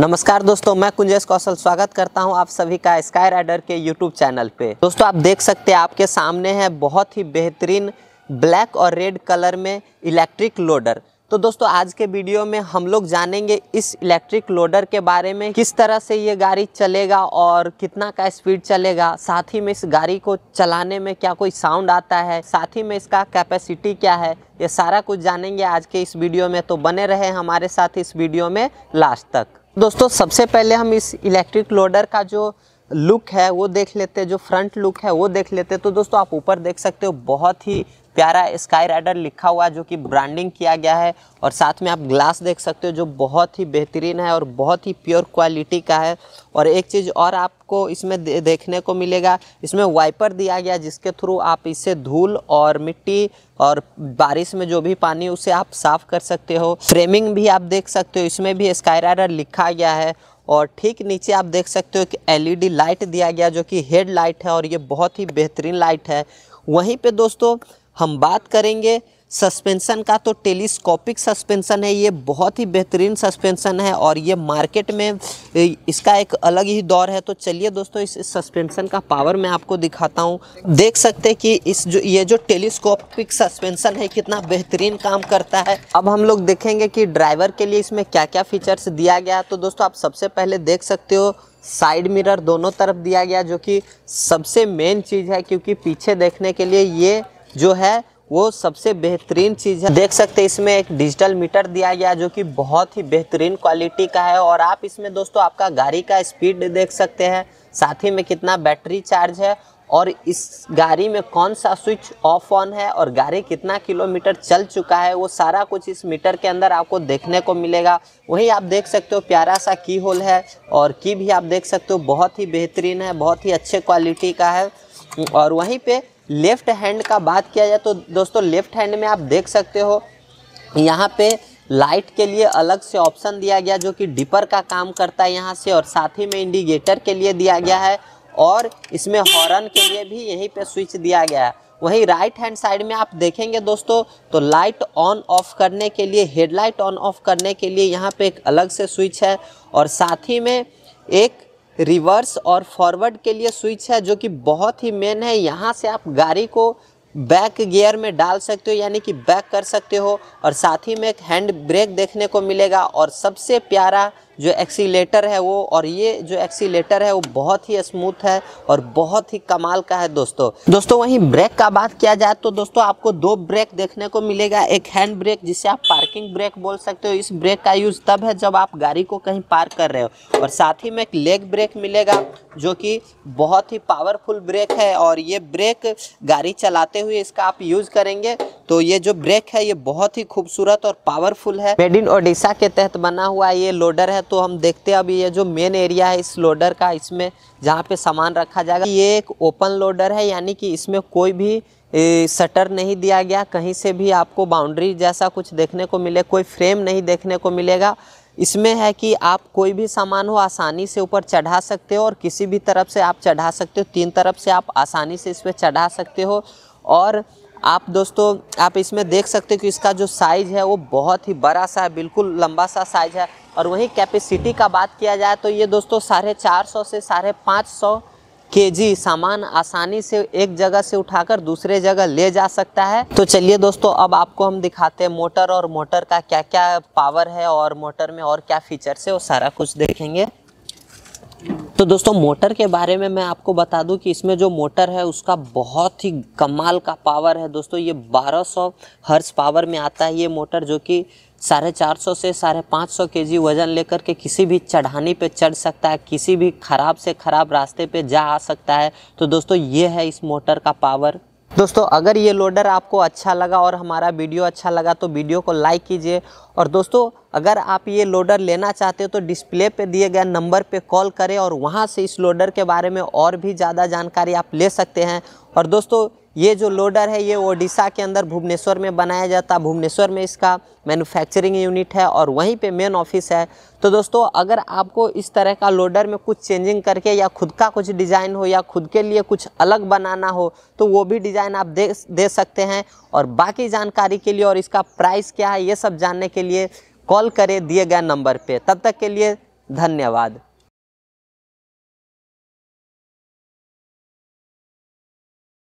नमस्कार दोस्तों मैं कुंजेश कौशल स्वागत करता हूं आप सभी का स्काई राइडर के यूट्यूब चैनल पे दोस्तों आप देख सकते हैं आपके सामने है बहुत ही बेहतरीन ब्लैक और रेड कलर में इलेक्ट्रिक लोडर तो दोस्तों आज के वीडियो में हम लोग जानेंगे इस इलेक्ट्रिक लोडर के बारे में किस तरह से ये गाड़ी चलेगा और कितना का स्पीड चलेगा साथ ही में इस गाड़ी को चलाने में क्या कोई साउंड आता है साथ ही में इसका कैपेसिटी क्या है ये सारा कुछ जानेंगे आज के इस वीडियो में तो बने रहे हमारे साथ इस वीडियो में लास्ट तक दोस्तों सबसे पहले हम इस इलेक्ट्रिक लोडर का जो लुक है वो देख लेते जो फ्रंट लुक है वो देख लेते तो दोस्तों आप ऊपर देख सकते हो बहुत ही प्यारा स्काई राइडर लिखा हुआ जो कि ब्रांडिंग किया गया है और साथ में आप ग्लास देख सकते हो जो बहुत ही बेहतरीन है और बहुत ही प्योर क्वालिटी का है और एक चीज़ और आपको इसमें दे, देखने को मिलेगा इसमें वाइपर दिया गया जिसके थ्रू आप इसे धूल और मिट्टी और बारिश में जो भी पानी उसे आप साफ़ कर सकते हो फ्रेमिंग भी आप देख सकते हो इसमें भी स्काई राइडर लिखा गया है और ठीक नीचे आप देख सकते हो कि एलईडी लाइट दिया गया जो कि हेड लाइट है और ये बहुत ही बेहतरीन लाइट है वहीं पे दोस्तों हम बात करेंगे सस्पेंशन का तो टेलीस्कोपिक सस्पेंसन है ये बहुत ही बेहतरीन सस्पेंसन है और ये मार्केट में इसका एक अलग ही दौर है तो चलिए दोस्तों इस सस्पेंसन का पावर मैं आपको दिखाता हूँ देख सकते हैं कि इस जो ये जो टेलीस्कोपिक सस्पेंसन है कितना बेहतरीन काम करता है अब हम लोग देखेंगे कि ड्राइवर के लिए इसमें क्या क्या फीचर्स दिया गया तो दोस्तों आप सबसे पहले देख सकते हो साइड मिरर दोनों तरफ दिया गया जो कि सबसे मेन चीज़ है क्योंकि पीछे देखने के लिए ये जो है वो सबसे बेहतरीन चीज़ है देख सकते हैं इसमें एक डिजिटल मीटर दिया गया जो कि बहुत ही बेहतरीन क्वालिटी का है और आप इसमें दोस्तों आपका गाड़ी का स्पीड देख सकते हैं साथ ही में कितना बैटरी चार्ज है और इस गाड़ी में कौन सा स्विच ऑफ ऑन है और गाड़ी कितना किलोमीटर चल चुका है वो सारा कुछ इस मीटर के अंदर आपको देखने को मिलेगा वहीं आप देख सकते हो प्यारा सा की होल है और की भी आप देख सकते हो बहुत ही बेहतरीन है बहुत ही अच्छे क्वालिटी का है और वहीं पे लेफ़्ट हैंड का बात किया जाए तो दोस्तों लेफ़्ट हैंड में आप देख सकते हो यहाँ पे लाइट के लिए अलग से ऑप्शन दिया गया जो कि डिपर का काम करता है यहाँ से और साथ ही में इंडिकेटर के लिए दिया गया है और इसमें हॉर्न के लिए भी यहीं पे स्विच दिया गया है वहीं राइट हैंड साइड में आप देखेंगे दोस्तों तो लाइट ऑन ऑफ करने के लिए हेडलाइट ऑन ऑफ करने के लिए यहाँ पे एक अलग से स्विच है और साथ ही में एक रिवर्स और फॉरवर्ड के लिए स्विच है जो कि बहुत ही मेन है यहाँ से आप गाड़ी को बैक गियर में डाल सकते हो यानी कि बैक कर सकते हो और साथ ही में एक हैंड ब्रेक देखने को मिलेगा और सबसे प्यारा जो एक्सीटर है वो और ये जो एक्सीटर है वो बहुत ही स्मूथ है और बहुत ही कमाल का है दोस्तों दोस्तों वहीं ब्रेक का बात किया जाए तो दोस्तों आपको दो ब्रेक देखने को मिलेगा एक हैंड ब्रेक जिसे आप पार्किंग ब्रेक बोल सकते हो इस ब्रेक का यूज़ तब है जब आप गाड़ी को कहीं पार्क कर रहे हो और साथ ही में एक लेग ब्रेक मिलेगा जो कि बहुत ही पावरफुल ब्रेक है और ये ब्रेक गाड़ी चलाते हुए इसका आप यूज़ करेंगे तो ये जो ब्रेक है ये बहुत ही खूबसूरत और पावरफुल है मेड इन ओडिशा के तहत बना हुआ ये लोडर है तो हम देखते हैं अभी ये जो मेन एरिया है इस लोडर का इसमें जहाँ पे सामान रखा जाएगा ये एक ओपन लोडर है यानी कि इसमें कोई भी शटर नहीं दिया गया कहीं से भी आपको बाउंड्री जैसा कुछ देखने को मिले कोई फ्रेम नहीं देखने को मिलेगा इसमें है कि आप कोई भी सामान हो आसानी से ऊपर चढ़ा सकते हो और किसी भी तरफ से आप चढ़ा सकते हो तीन तरफ से आप आसानी से इस पर चढ़ा सकते हो और आप दोस्तों आप इसमें देख सकते हो कि इसका जो साइज़ है वो बहुत ही बड़ा सा है बिल्कुल लंबा सा साइज़ है और वहीं कैपेसिटी का बात किया जाए तो ये दोस्तों साढ़े चार सौ से साढ़े पाँच सौ के जी सामान आसानी से एक जगह से उठाकर दूसरे जगह ले जा सकता है तो चलिए दोस्तों अब आपको हम दिखाते हैं मोटर और मोटर का क्या क्या पावर है और मोटर में और क्या फीचर्स है वो सारा कुछ देखेंगे तो दोस्तों मोटर के बारे में मैं आपको बता दूं कि इसमें जो मोटर है उसका बहुत ही कमाल का पावर है दोस्तों ये 1200 हर्ष पावर में आता है ये मोटर जो कि साढ़े चार सौ से साढ़े पाँच सौ के जी वज़न लेकर के किसी भी चढ़ानी पे चढ़ सकता है किसी भी ख़राब से ख़राब रास्ते पे जा आ सकता है तो दोस्तों ये है इस मोटर का पावर दोस्तों अगर ये लोडर आपको अच्छा लगा और हमारा वीडियो अच्छा लगा तो वीडियो को लाइक कीजिए और दोस्तों अगर आप ये लोडर लेना चाहते हो तो डिस्प्ले पे दिए गए नंबर पे कॉल करें और वहाँ से इस लोडर के बारे में और भी ज़्यादा जानकारी आप ले सकते हैं और दोस्तों ये जो लोडर है ये ओडिशा के अंदर भुवनेश्वर में बनाया जाता है भुवनेश्वर में इसका मैन्युफैक्चरिंग यूनिट है और वहीं पे मेन ऑफिस है तो दोस्तों अगर आपको इस तरह का लोडर में कुछ चेंजिंग करके या खुद का कुछ डिज़ाइन हो या खुद के लिए कुछ अलग बनाना हो तो वो भी डिज़ाइन आप दे दे सकते हैं और बाकी जानकारी के लिए और इसका प्राइस क्या है ये सब जानने के लिए कॉल करें दिए गए नंबर पर तब तक के लिए धन्यवाद